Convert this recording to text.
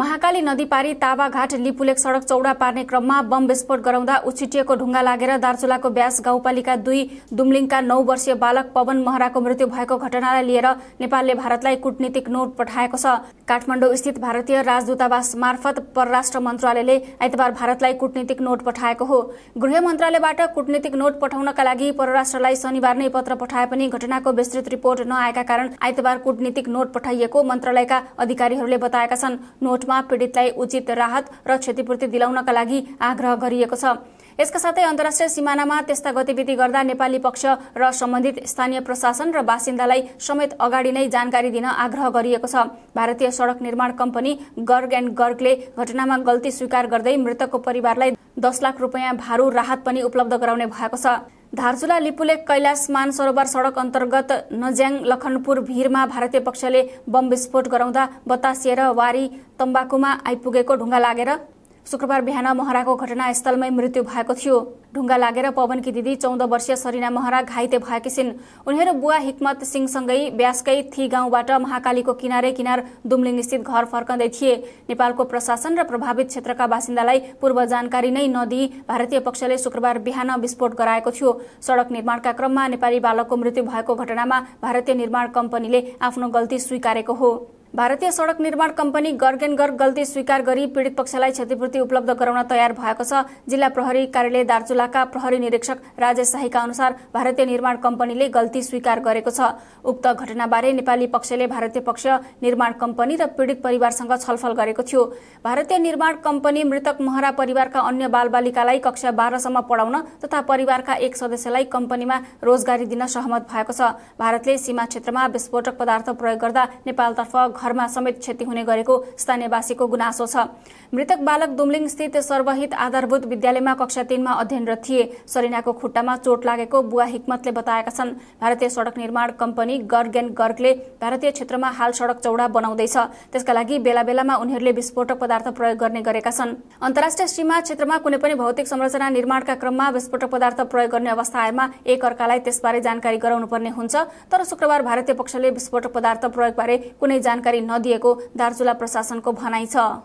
महाकाली नदी पारी ताबाघाट लिपुलेक सड़क चौडा पार्ने क्रममा बम विस्फोट गराउँदा उछिटिएको ढुङ्गा लागेर दार्चुलाको ब्यास गाउँपालिका दुई दुम्लिङका नौ वर्षीय बालक पवन महराको मृत्यु भएको घटनालाई लिएर नेपालले भारतलाई कूटनीतिक नोट पठाएको छ काठमाडौँ स्थित भारतीय राजदूतावास मार्फत परराष्ट्र मन्त्रालयले आइतबार भारतलाई कूटनीतिक नोट पठाएको हो गृह मन्त्रालयबाट कूटनीतिक नोट पठाउनका लागि परराष्ट्रलाई शनिबार नै पत्र पठाए पनि घटनाको विस्तृत रिपोर्ट नआएका कारण आइतबार कूटनीतिक नोट पठाइएको मन्त्रालयका अधिकारीहरूले बताएका छन् कोर्टमा पीडितलाई उचित राहत र क्षतिपूर्ति दिलाउनका लागि आग्रह गरिएको छ यसका साथै अन्तर्राष्ट्रिय सिमानामा त्यस्ता गतिविधि गर्दा नेपाली पक्ष र सम्बन्धित स्थानीय प्रशासन र बासिन्दालाई समेत अगाडि नै जानकारी दिन आग्रह गरिएको छ भारतीय सड़क निर्माण कम्पनी गर्ग एण्ड गर्गले घटनामा गल्ती स्वीकार गर्दै मृतकको परिवारलाई दस लाख रुपियाँ भारू राहत पनि उपलब्ध गराउने भएको छ धारचुला लिपुले कैलाश मानसरोवर सड़क अन्तर्गत नज्याङ लखनपुर भीरमा भारतीय पक्षले बम विस्फोट गराउँदा बतासिएर वारी तम्बाकुमा आइपुगेको ढुङ्गा लागेर शुक्रबार बिहान महराको घटनास्थलमै मृत्यु भएको थियो ढुङ्गा लागेर पवनकी दिदी चौध वर्षीय सरिना महरा घाइते भएकी छिन् उनीहरू बुवा हिक्मत सिंहसँगै ब्यासकै थी गाउँबाट महाकालीको किनारे किनार दुम्लिङस्थित घर फर्कँदै थिए नेपालको प्रशासन र प्रभावित क्षेत्रका बासिन्दालाई पूर्व जानकारी नै नदिई भारतीय पक्षले शुक्रबार बिहान विस्फोट गराएको थियो सड़क निर्माणका क्रममा नेपाली बालकको मृत्यु भएको घटनामा भारतीय निर्माण कम्पनीले आफ्नो गल्ती स्वीकारेको हो भारतीय सड़क निर्माण कम्पनी गर्गेनगर्ग गल्ती स्वीकार गरी पीड़ित पक्षलाई क्षतिपूर्ति उपलब्ध गराउन तयार भएको छ जिल्ला प्रहरी कार्यालय दार्चुलाका प्रहरी निरीक्षक राजेश शाहीका अनुसार भारतीय निर्माण कम्पनीले गल्ती स्वीकार गरेको छ उक्त घटनाबारे नेपाली पक्षले भारतीय पक्ष निर्माण कम्पनी र पीड़ित परिवारसँग छलफल गरेको थियो भारतीय निर्माण कम्पनी मृतक महरा परिवारका अन्य बालबालिकालाई कक्षा बाह्रसम्म पढाउन तथा परिवारका एक सदस्यलाई कम्पनीमा रोजगारी दिन सहमत भएको छ भारतले सीमा क्षेत्रमा विस्फोटक पदार्थ प्रयोग गर्दा नेपालतर्फ घरमा समेत क्षति हुने गरेको स्थानीयवासीको गुनासो छ मृतक बालक दुम्लिङ स्थित सर्वहित आधारभूत विद्यालयमा कक्षा तीनमा अध्ययनरत थिए सरिनाको खुट्टामा चोट लागेको बुवा हिक्मतले बताएका छन् भारतीय सड़क निर्माण कम्पनी गर्ग एण्ड गर्गले भारतीय क्षेत्रमा हाल सड़क चौडा बनाउँदैछ त्यसका लागि बेला बेलामा उनीहरूले विस्फोटक पदार्थ प्रयोग गर्ने गरेका छन् अन्तर्राष्ट्रिय सीमा क्षेत्रमा कुनै पनि भौतिक संरचना निर्माणका क्रममा विस्फोटक पदार्थ प्रयोग गर्ने अवस्था आएमा एक अर्कालाई त्यसबारे जानकारी गराउनुपर्ने हुन्छ तर शुक्रबार भारतीय पक्षले विस्फोटक पदार्थ प्रयोगबारे कुनै जानकारी जानकारी नदिएको दार्चुला प्रशासनको भनाइ छ